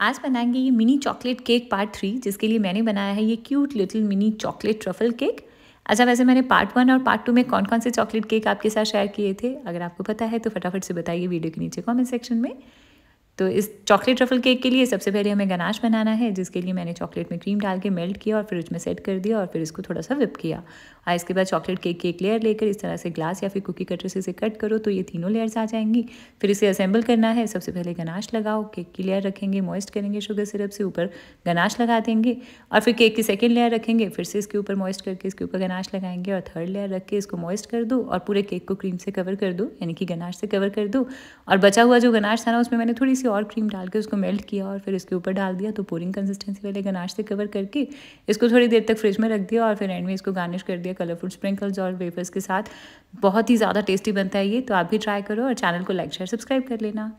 आज बनाएंगे ये mini chocolate cake part three जिसके लिए मैंने बनाया है ये cute little mini chocolate truffle cake अच्छा वैसे मैंने पार्ट वन और पार्ट टू में कौन कौन से चॉकलेट केक आपके साथ शेयर किए थे अगर आपको पता है तो फटाफट से बताइए वीडियो के नीचे कमेंट सेक्शन में तो इस चॉकलेट ट्रफल केक के लिए सबसे पहले हमें गनाश बनाना है जिसके लिए मैंने चॉकलेट में क्रीम डाल के मेल्ट किया और फिर उसमें सेट कर दिया और फिर इसको थोड़ा सा विप किया और इसके बाद चॉकलेट केक की एक लेयर लेकर इस तरह से ग्लास या फिर कुकी कटर से इसे कट करो तो ये तीनों लेयर्स आ जाएंगी फिर इसे असेंबल करना है सबसे पहले गनाश लगाओ केक की लेयर रखेंगे मॉइस्ट करेंगे शुगर सिरप से ऊपर गनाश लगा देंगे और फिर केक की सेकेंड लेयर रखेंगे फिर से इसके ऊपर मॉइस्ट करके इसके ऊपर गनाश लगाएंगे और थर्ड लेयर रख के इसको मॉइस्ट कर दो और पूरे केक को क्रीम से कवर कर दो यानी कि गनाश से कवर कर दो और बचा हुआ जो गनाश था ना उसमें मैंने थोड़ी सी थोड़ी और क्रीम डाल के उसको मेल्ट किया और फिर इसके ऊपर डाल दिया तो पूरी कंसिस्टेंसी वाले गनाश से कवर करके इसको थोड़ी देर तक फ्रिज में रख दिया और फिर एंड में इसको गार्निश कर दिया कलरफुल स्प्रिंकल्स और वेफर्स के साथ बहुत ही ज़्यादा टेस्टी बनता है ये तो आप भी ट्राई करो और चैनल को लाइक शेयर सब्सक्राइब कर लेना